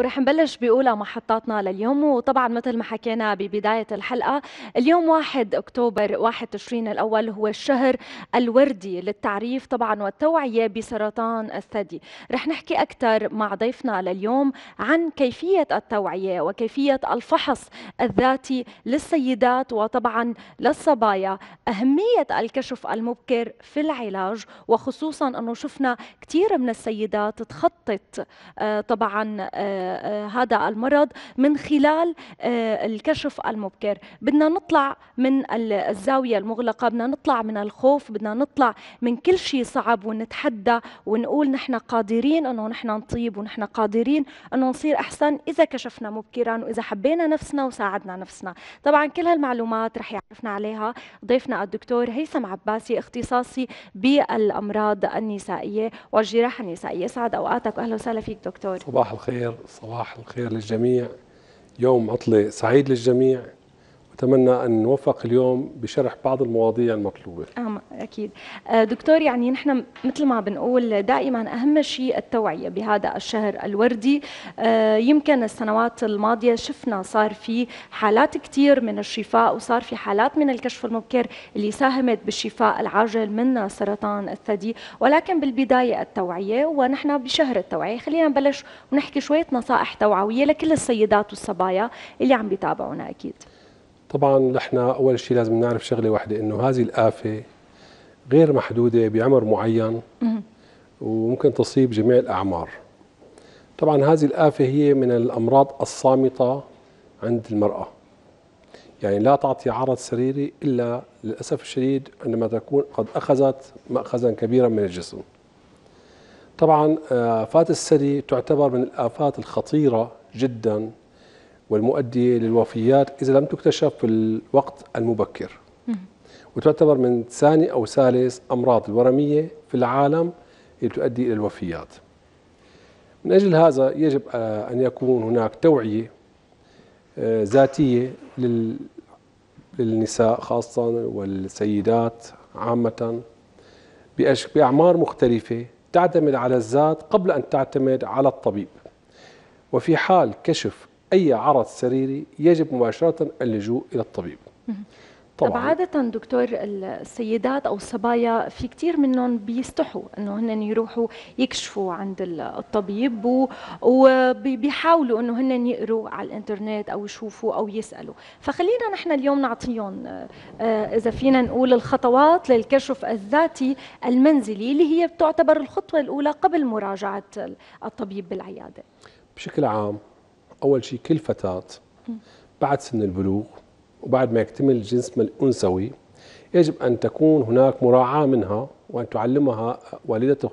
ورح نبلش بأولى محطاتنا لليوم وطبعا مثل ما حكينا ببداية الحلقة اليوم 1 أكتوبر 1 تشرين الأول هو الشهر الوردي للتعريف طبعا والتوعية بسرطان الثدي رح نحكي أكثر مع ضيفنا لليوم عن كيفية التوعية وكيفية الفحص الذاتي للسيدات وطبعا للصبايا أهمية الكشف المبكر في العلاج وخصوصا أنه شفنا كثير من السيدات تخطط آه، طبعا آه، آه، هذا المرض من خلال آه، الكشف المبكر بدنا نطلع من الزاوية المغلقة بدنا نطلع من الخوف بدنا نطلع من كل شيء صعب ونتحدى ونقول نحن قادرين أنه نحن نطيب ونحن قادرين أنه نصير أحسن إذا كشفنا مبكرا وإذا حبينا نفسنا وساعدنا نفسنا طبعا كل هالمعلومات رح يعرفنا عليها ضيفنا الدكتور هيثم عباسي اختصاصي بالأمراض النسائية والجراحة النسائية سعد أوقاتك أهلا وسهلا فيك دكتور صباح الخير صباح الخير للجميع يوم عطلة سعيد للجميع أتمنى أن نوفق اليوم بشرح بعض المواضيع المطلوبة آه أكيد دكتور يعني نحن مثل ما بنقول دائما أهم شيء التوعية بهذا الشهر الوردي أه، يمكن السنوات الماضية شفنا صار في حالات كثير من الشفاء وصار في حالات من الكشف المبكر اللي ساهمت بالشفاء العاجل من سرطان الثدي ولكن بالبداية التوعية ونحن بشهر التوعية خلينا نبلش ونحكي شوية نصائح توعوية لكل السيدات والصبايا اللي عم بيتابعونا أكيد طبعا نحن اول شيء لازم نعرف شغله واحده انه هذه الافه غير محدوده بعمر معين وممكن تصيب جميع الاعمار طبعا هذه الافه هي من الامراض الصامته عند المراه يعني لا تعطي عرض سريري الا للاسف الشديد عندما تكون قد اخذت ماخذا كبيرا من الجسم طبعا آه، آفات الثدي تعتبر من الآفات الخطيرة جدا والمؤدية للوفيات إذا لم تكتشف في الوقت المبكر وتعتبر من ثاني أو ثالث أمراض الورمية في العالم اللي تؤدي إلى الوفيات من أجل هذا يجب آه، أن يكون هناك توعية آه، ذاتية للنساء خاصة والسيدات عامة بأعمار مختلفة تعتمد على الذات قبل أن تعتمد على الطبيب وفي حال كشف أي عرض سريري يجب مباشرة اللجوء إلى الطبيب طبعا عادة دكتور السيدات أو الصبايا في كثير منهم بيستحوا أنه هن يروحوا يكشفوا عند الطبيب وبيحاولوا أنه هن يقروا على الإنترنت أو يشوفوا أو يسألوا فخلينا نحن اليوم نعطيهم آه، إذا فينا نقول الخطوات للكشف الذاتي المنزلي اللي هي بتعتبر الخطوة الأولى قبل مراجعة الطبيب بالعيادة بشكل عام أول شيء كل فتاة بعد سن البلوغ وبعد ما يكتمل جسمها الأنثوي يجب أن تكون هناك مراعاة منها وأن تعلمها والدتها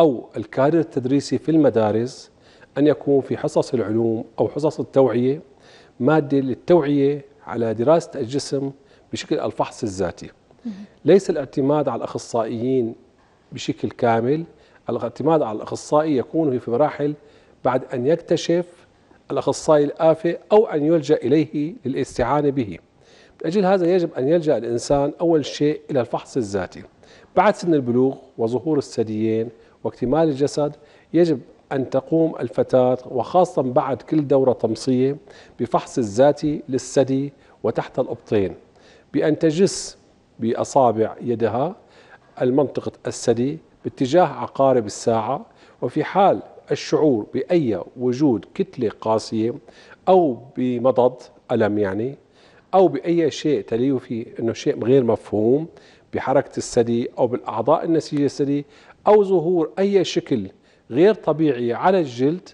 أو الكادر التدريسي في المدارس أن يكون في حصص العلوم أو حصص التوعية مادة للتوعية على دراسة الجسم بشكل الفحص الذاتي ليس الاعتماد على الأخصائيين بشكل كامل الاعتماد على الأخصائي يكون في مراحل بعد أن يكتشف الأخصائي الآفة أو أن يلجأ إليه للاستعانة به من أجل هذا يجب أن يلجأ الإنسان أول شيء إلى الفحص الذاتي بعد سن البلوغ وظهور الثديين واكتمال الجسد يجب أن تقوم الفتاة وخاصة بعد كل دورة طمسية بفحص الذاتي للثدي وتحت الأبطين بأن تجس بأصابع يدها المنطقة الثدي باتجاه عقارب الساعة وفي حال الشعور بأي وجود كتلة قاسية أو بمضض ألم يعني أو بأي شيء في أنه شيء غير مفهوم بحركة الثدي أو بالأعضاء النسيجة الثدي أو ظهور أي شكل غير طبيعي على الجلد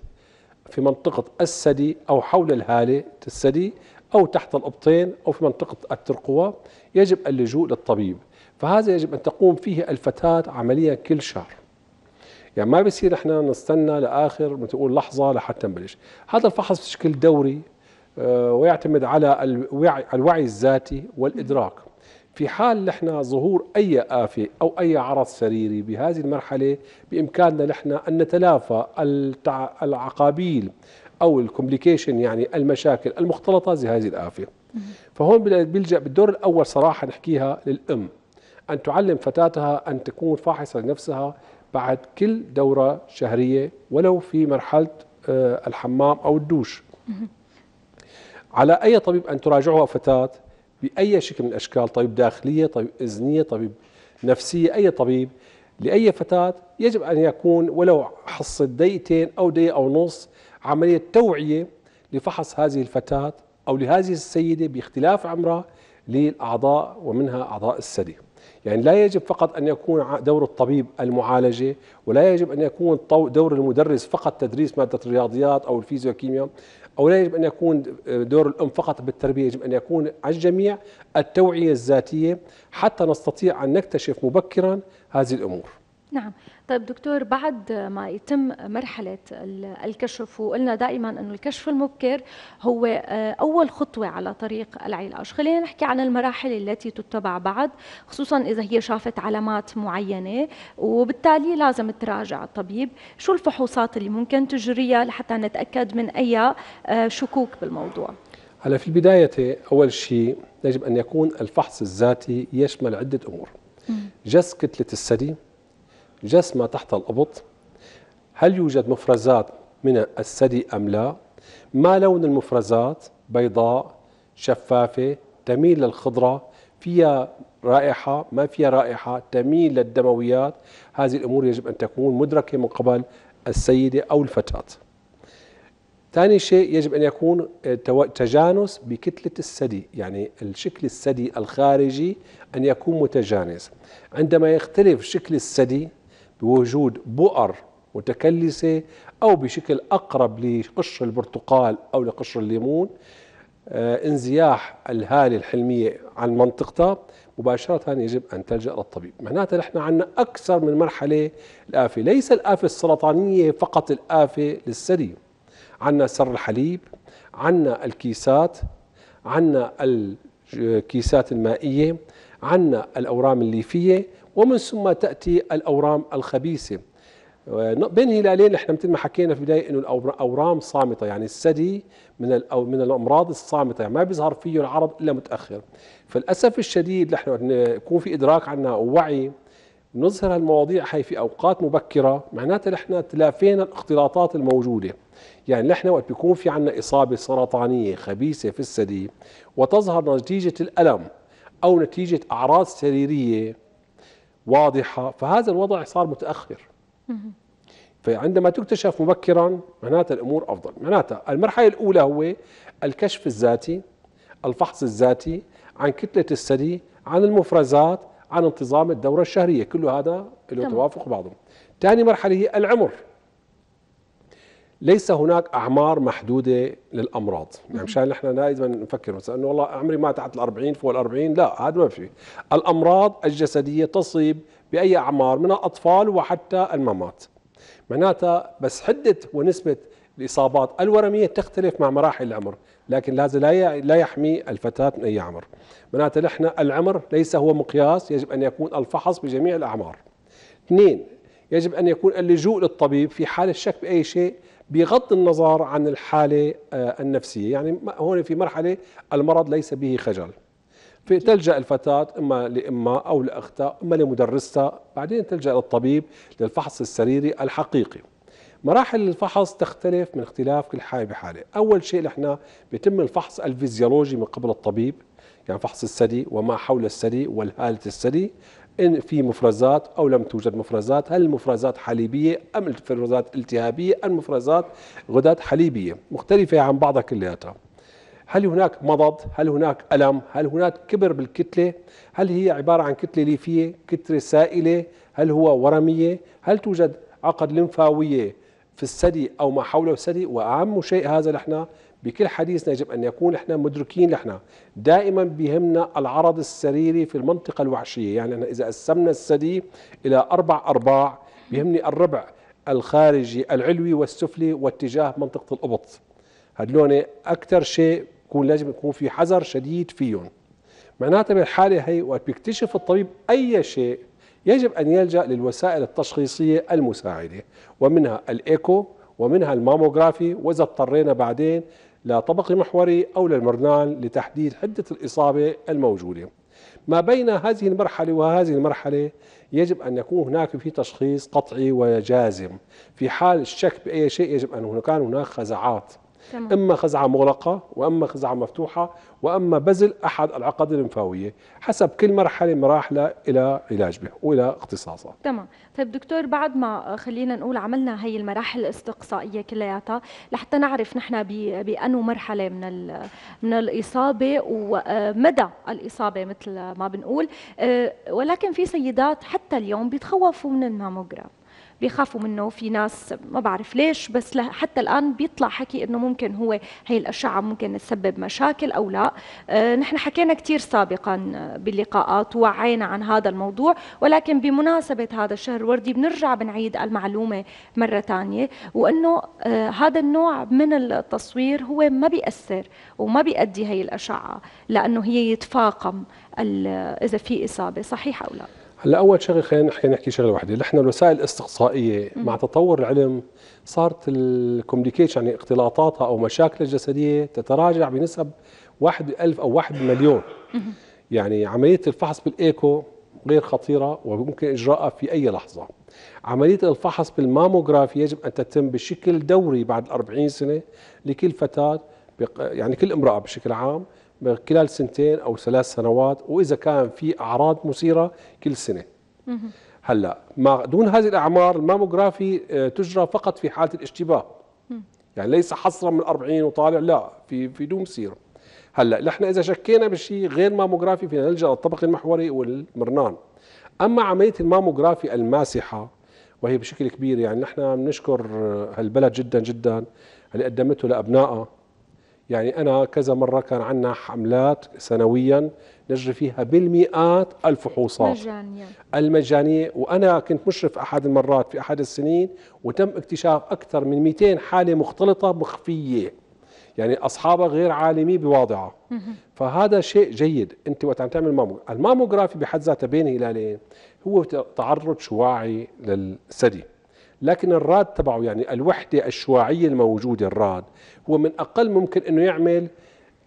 في منطقة الثدي أو حول الهالة الثدي أو تحت الأبطين أو في منطقة الترقوة يجب اللجوء للطبيب فهذا يجب أن تقوم فيه الفتاة عمليا كل شهر يعني ما بيصير احنا نستنى لاخر تقول لحظه لحتى نبلش هذا الفحص بشكل دوري آه، ويعتمد على الوعي, الوعي الذاتي والادراك في حال نحن ظهور اي افه او اي عرض سريري بهذه المرحله بامكاننا نحن ان نتلافى العقابيل او الكومبليكيشن يعني المشاكل المختلطه بهذه الافه فهون بيلجا بالدور الاول صراحه نحكيها للام ان تعلم فتاتها ان تكون فاحصه لنفسها بعد كل دورة شهرية ولو في مرحلة آه، الحمام أو الدوش على أي طبيب أن تراجعه فتاة بأي شكل من أشكال طبيب داخلية طبيب إذنية طبيب نفسية أي طبيب لأي فتاة يجب أن يكون ولو حصة دقيقتين أو دقيقة أو نص عملية توعية لفحص هذه الفتاة أو لهذه السيدة باختلاف عمرها للأعضاء ومنها أعضاء الثدي يعني لا يجب فقط أن يكون دور الطبيب المعالجة ولا يجب أن يكون دور المدرس فقط تدريس مادة الرياضيات أو والكيمياء أو لا يجب أن يكون آه، دور الأم فقط بالتربية يجب أن يكون على الجميع التوعية الذاتية حتى نستطيع أن نكتشف مبكرا هذه الأمور نعم طيب دكتور بعد ما يتم مرحلة الكشف وقلنا دائما أنه الكشف المبكر هو آه، أول خطوة على طريق العلاج خلينا نحكي عن المراحل التي تتبع بعد خصوصا إذا هي شافت علامات معينة وبالتالي لازم تراجع الطبيب شو الفحوصات اللي ممكن تجريها لحتى نتأكد من أي آه، شكوك بالموضوع هلا في البداية أول شيء يجب أن يكون الفحص الذاتي يشمل عدة أمور جس كتلة الثدي جسمه تحت القبط هل يوجد مفرزات من الثدي أم لا ما لون المفرزات بيضاء شفافة تميل للخضرة فيها رائحة ما فيها رائحة تميل للدمويات هذه الأمور يجب أن تكون مدركة من قبل السيدة أو الفتاة ثاني شيء يجب أن يكون آه، تجانس بكتلة الثدي يعني الشكل الثدي الخارجي أن يكون متجانس عندما يختلف شكل الثدي بوجود بؤر متكلسة أو بشكل أقرب لقشر البرتقال أو لقشر الليمون آه، انزياح الهالة الحلمية عن منطقتها مباشرة يجب أن تلجأ للطبيب معناتها نحن عندنا أكثر من مرحلة الآفة ليس الآفة السرطانية فقط الآفة للثدي عندنا سر الحليب عندنا الكيسات عندنا الكيسات المائية عندنا الأورام الليفية ومن ثم تأتي الأورام الخبيثة آه، بين هلالين احنا مثل ما حكينا في البدايه انه الاورام صامته يعني الثدي من من الامراض الصامته يعني ما بيظهر فيه العرض الا متاخر فالاسف الشديد نحن يكون في ادراك عنها ووعي نظهر هالمواضيع هي في اوقات مبكره معناتها نحن تلافينا الاختلاطات الموجوده يعني نحن وقت بيكون في عندنا اصابه سرطانيه خبيثه في الثدي وتظهر نتيجه الالم او نتيجه اعراض سريريه واضحة فهذا الوضع صار متأخر فعندما تكتشف مبكرا معناتها الأمور أفضل معناتها المرحلة الأولى هو الكشف الذاتي الفحص الذاتي عن كتلة الثدي عن المفرزات عن انتظام الدورة الشهرية كل هذا له توافق بعضه ثاني مرحلة هي العمر ليس هناك اعمار محدوده للامراض يعني مشان نحن دائما نفكر مثلا انه والله عمري ما تحت ال40 فوق ال40 لا هذا ما في الامراض الجسديه تصيب باي اعمار من الاطفال وحتى الممات معناتها بس حده ونسبه الاصابات الورميه تختلف مع مراحل العمر لكن لازم لا لا يحمي الفتاه من اي عمر معناتها نحن العمر ليس هو مقياس يجب ان يكون الفحص بجميع الاعمار اثنين يجب ان يكون اللجوء للطبيب في حال الشك باي شيء بغض النظر عن الحالة آه، النفسية يعني هون في مرحلة المرض ليس به خجل في تلجأ الفتاة إما لإما أو لأختها إما لمدرستها بعدين تلجأ للطبيب للفحص السريري الحقيقي مراحل الفحص تختلف من اختلاف كل حالة بحالة أول شيء نحن بيتم الفحص الفيزيولوجي من قبل الطبيب يعني فحص الثدي وما حول الثدي والهالة الثدي إن في مفرزات أو لم توجد مفرزات هل المفرزات حليبية أم المفرزات التهابية أم مفرزات غدد حليبية مختلفة عن بعضها كلياتها هل هناك مضض هل هناك ألم هل هناك كبر بالكتلة هل هي عبارة عن كتلة ليفية كتلة سائلة هل هو ورمية هل توجد عقد لمفاوية في الثدي أو ما حوله الثدي وأهم شيء هذا نحن بكل حديثنا يجب أن يكون إحنا مدركين احنا دائما بهمنا العرض السريري في المنطقة الوحشية يعني أنا إذا قسمنا الثدي إلى أربع أرباع بهمني الربع الخارجي العلوي والسفلي واتجاه منطقة القبط هدلون أكثر شيء يكون لازم يكون في حذر شديد فيهم معناتها بالحالة هي وقت بيكتشف الطبيب أي شيء يجب أن يلجأ للوسائل التشخيصية المساعدة ومنها الإيكو ومنها الماموغرافي وإذا اضطرينا بعدين لطبق محوري أو للمرنان لتحديد حدة الإصابة الموجودة ما بين هذه المرحلة وهذه المرحلة يجب أن يكون هناك في تشخيص قطعي وجازم في حال الشك بأي شيء يجب أن كان هناك خزعات تمام. اما خزعه مغلقه واما خزعه مفتوحه واما بذل احد العقد الليمفاويه حسب كل مرحله مراحله الى علاج بها والى اختصاصها تمام طيب دكتور بعد ما خلينا نقول عملنا هي المراحل الاستقصائيه كلياتها لحتى نعرف نحن بانو مرحله من من الاصابه ومدى الاصابه مثل ما بنقول آه، ولكن في سيدات حتى اليوم بيتخوفوا من الماموجرام بيخافوا منه في ناس ما بعرف ليش بس حتى الآن بيطلع حكي أنه ممكن هو هي الأشعة ممكن تسبب مشاكل أو لا آه، نحن حكينا كثير سابقا باللقاءات ووعينا عن هذا الموضوع ولكن بمناسبة هذا الشهر الوردي بنرجع بنعيد المعلومة مرة ثانية وأنه آه، هذا النوع من التصوير هو ما بيأثر وما بيأدي هي الأشعة لأنه هي يتفاقم إذا في إصابة صحيح أو لا هلا اول شغله خلينا نحكي نحكي شغله واحده نحن الوسائل الاستقصائيه مع تطور العلم صارت الكوميونيكيشن يعني اختلاطاتها او مشاكلها الجسديه تتراجع بنسب واحد ألف أو واحد مليون يعني عملية الفحص بالإيكو غير خطيرة وممكن إجراءها في أي لحظة عملية الفحص بالماموغرافي يجب أن تتم بشكل دوري بعد 40 سنة لكل فتاة يعني كل امرأة بشكل عام خلال سنتين او ثلاث سنوات واذا كان في اعراض مثيره كل سنه هلا ما دون هذه الاعمار الماموغرافي آه، تجرى فقط في حاله الاشتباه يعني ليس حصرا من 40 وطالع لا في في دون مثيره هلا نحن اذا شكينا بشيء غير ماموغرافي فينا نلجا للطبق المحوري والمرنان اما عمليه الماموغرافي الماسحه وهي بشكل كبير يعني نحن بنشكر آه، هالبلد جدا جدا اللي قدمته لابنائها يعني أنا كذا مرة كان عندنا حملات سنويا نجري فيها بالمئات الفحوصات مجانية المجانية وأنا كنت مشرف أحد المرات في أحد السنين وتم اكتشاف أكثر من 200 حالة مختلطة مخفية يعني أصحابها غير عالمي بواضعة فهذا شيء جيد أنت وقت عم تعمل مامو الماموغرافي بحد ذاتها بين هلالين هو تعرض شواعي للثدي لكن الراد تبعه يعني الوحدة الشواعية الموجودة الراد هو من أقل ممكن أنه يعمل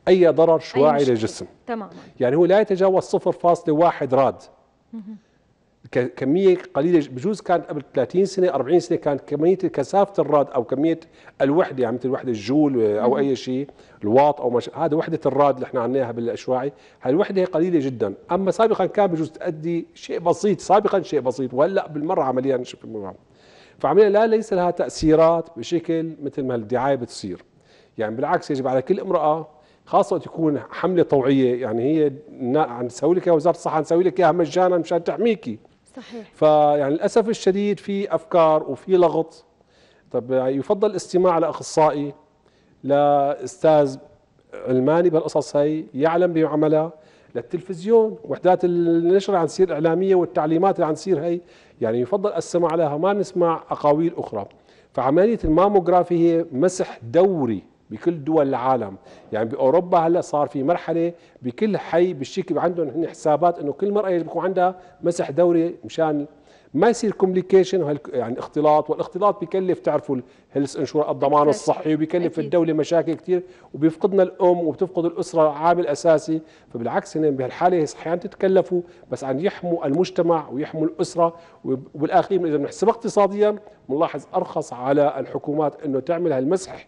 أي ضرر شواعي أي للجسم تماما يعني هو لا يتجاوز 0.1 راد كمية قليلة بجوز كانت قبل 30 سنة 40 سنة كانت كمية كثافة الراد أو كمية الوحدة يعني مثل وحدة الجول أو مم. أي شيء الواط أو مش... هذا وحدة الراد اللي احنا عناها بالأشواعي هي قليلة جدا أما سابقا كان بجوز تؤدي شيء بسيط سابقا شيء بسيط وهلأ بالمرة عمليا شوف المرة فعمليا لا ليس لها تاثيرات بشكل مثل ما الدعايه بتصير يعني بالعكس يجب على كل امراه خاصة تكون حملة طوعية يعني هي عم تسوي لك وزارة الصحة نسوي لك اياها مجانا مشان تحميكي صحيح فيعني للأسف الشديد في أفكار وفي لغط طب يفضل الاستماع لأخصائي لأستاذ علماني بالقصص هي يعلم بعملها للتلفزيون وحدات النشر عم تصير اعلاميه والتعليمات اللي عم تصير هي يعني يفضل السماع لها ما نسمع اقاويل اخرى فعمليه الماموغرافي هي مسح دوري بكل دول العالم يعني باوروبا هلا صار في مرحله بكل حي بالشكل عندهم حسابات انه كل مرأة يجب يكون عندها مسح دوري مشان ما يصير كومبليكيشن يعني اختلاط والاختلاط بكلف تعرفوا الهيلث انشور الضمان الصحي وبكلف الدوله مشاكل كثير وبيفقدنا الام وبتفقد الاسره عامل اساسي فبالعكس هن بهالحاله صحيح تتكلفوا بس عم يحموا المجتمع ويحموا الاسره وبالاخير اذا بنحسبها اقتصاديا بنلاحظ ارخص على الحكومات انه تعمل هالمسح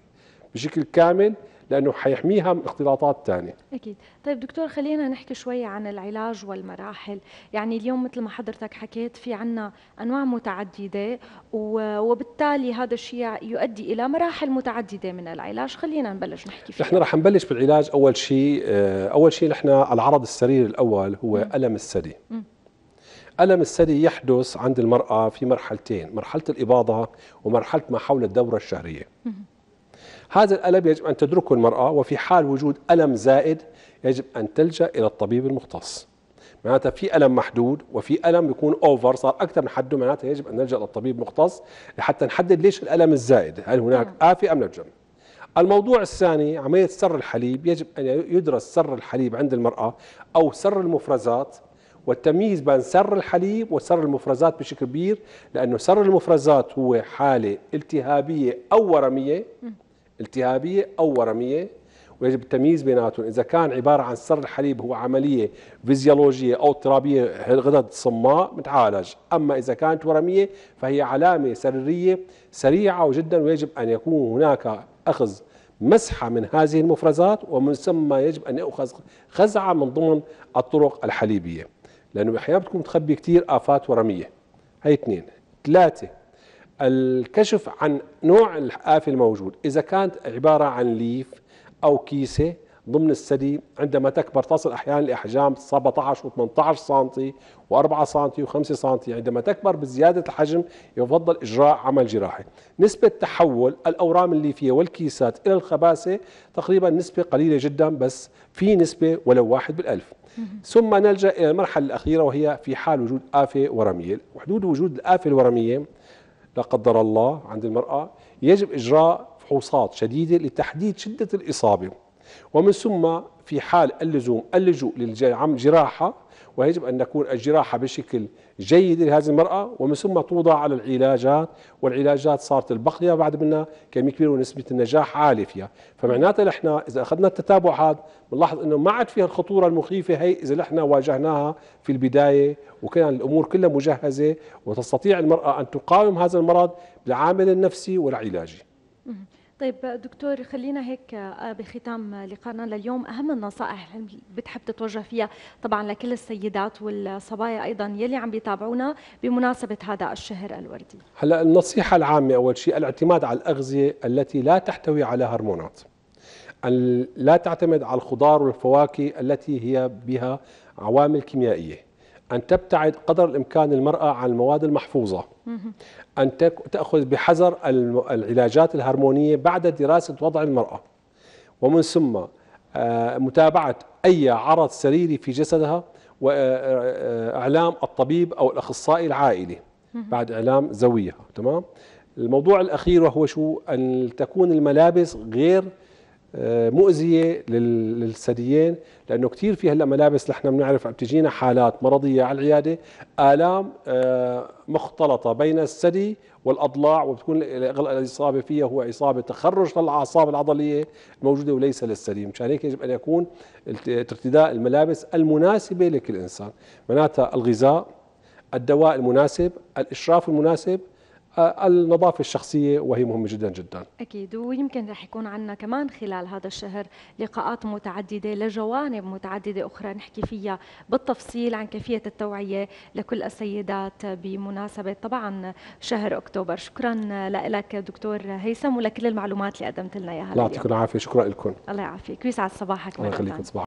بشكل كامل لانه حيحميها من اختلاطات ثانيه اكيد طيب دكتور خلينا نحكي شوي عن العلاج والمراحل يعني اليوم مثل ما حضرتك حكيت في عنا انواع متعدده وبالتالي هذا الشيء يؤدي الى مراحل متعدده من العلاج خلينا نبلش نحكي فيها نحن رح نبلش بالعلاج اول شيء آه، اول شيء نحن العرض السريري الاول هو م. الم الثدي ألم الثدي يحدث عند المرأة في مرحلتين مرحلة الإباضة ومرحلة ما حول الدورة الشهرية هذا الألم يجب أن تدركه المرأة وفي حال وجود ألم زائد يجب أن تلجأ إلى الطبيب المختص معناتها في ألم محدود وفي ألم يكون أوفر صار أكثر من حده معناتها يجب أن نلجأ للطبيب المختص لحتى نحدد ليش الألم الزائد هل هناك نعم. آفة أم نجم الموضوع الثاني عملية سر الحليب يجب أن يدرس سر الحليب عند المرأة أو سر المفرزات والتمييز بين سر الحليب وسر المفرزات بشكل كبير لأنه سر المفرزات هو حالة التهابية أو ورمية التهابيه او ورميه ويجب التمييز بيناتهم اذا كان عباره عن سر الحليب هو عمليه فيزيولوجيه او اضطرابيه غدد صماء متعالج اما اذا كانت ورميه فهي علامه سرية سريعه جدا ويجب ان يكون هناك اخذ مسحه من هذه المفرزات ومن ثم يجب ان يؤخذ خزعه من ضمن الطرق الحليبيه لانه احيانا بتكون متخبي كثير افات ورميه هي اثنين ثلاثه الكشف عن نوع الآفة الموجود إذا كانت عبارة عن ليف أو كيسة ضمن الثدي عندما تكبر تصل أحيانا لأحجام 17 و18 سم و4 سم و5 سم عندما تكبر بزيادة الحجم يفضل إجراء عمل جراحي نسبة تحول الأورام الليفية والكيسات إلى الخباسة تقريبا نسبة قليلة جدا بس في نسبة ولو واحد بالألف ثم نلجأ إلى المرحلة الأخيرة وهي في حال وجود آفة ورمية وحدود وجود الآفة الورمية لا قدر الله عند المرأة يجب إجراء فحوصات شديدة لتحديد شدة الإصابة ومن ثم في حال اللزوم اللجوء للجراحة ويجب أن تكون الجراحة بشكل جيد لهذه المرأة ومن ثم توضع على العلاجات والعلاجات صارت البقية بعد منها كم كبير ونسبة النجاح عالية فيها فمعناتها نحن إذا أخذنا التتابع هذا بنلاحظ أنه ما عاد فيها الخطورة المخيفة هي إذا نحن واجهناها في البداية وكان الأمور كلها مجهزة وتستطيع المرأة أن تقاوم هذا المرض بالعامل النفسي والعلاجي طيب دكتور خلينا هيك آه، بختام آه، لقائنا لليوم اهم النصائح اللي بتحب تتوجه فيها طبعا لكل السيدات والصبايا ايضا يلي عم بيتابعونا بمناسبه هذا الشهر الوردي. هلا النصيحه العامه اول شيء الاعتماد على الاغذيه التي لا تحتوي على هرمونات. لا تعتمد على الخضار والفواكه التي هي بها عوامل كيميائيه. أن تبتعد قدر الإمكان المرأة عن المواد المحفوظة أن تأخذ بحذر العلاجات الهرمونية بعد دراسة وضع المرأة ومن ثم آه، متابعة أي عرض سريري في جسدها وإعلام آه، آه، الطبيب أو الأخصائي العائلي بعد إعلام زويها تمام الموضوع الأخير وهو شو أن تكون الملابس غير آه، مؤذيه للثديين لانه كثير في هلا ملابس نحن بنعرف عم تجينا حالات مرضيه على العياده الام آه، مختلطه بين الثدي والاضلاع وبتكون الاصابه فيها هو اصابه تخرج للاعصاب العضليه الموجوده وليس للثدي مشان هيك يجب ان يكون ارتداء الملابس المناسبه لكل انسان معناتها الغذاء الدواء المناسب الاشراف المناسب آه، النظافه الشخصيه وهي مهمه جدا جدا اكيد ويمكن رح يكون عندنا كمان خلال هذا الشهر لقاءات متعدده لجوانب متعدده اخرى نحكي فيها بالتفصيل عن كيفيه التوعيه لكل السيدات بمناسبه طبعا شهر اكتوبر شكرا لك دكتور هيثم ولكل المعلومات اللي قدمت لنا اياها الله يعطيكم العافيه شكرا لكم الله يعافيك ويسعد صباحك الله يخليكم صباح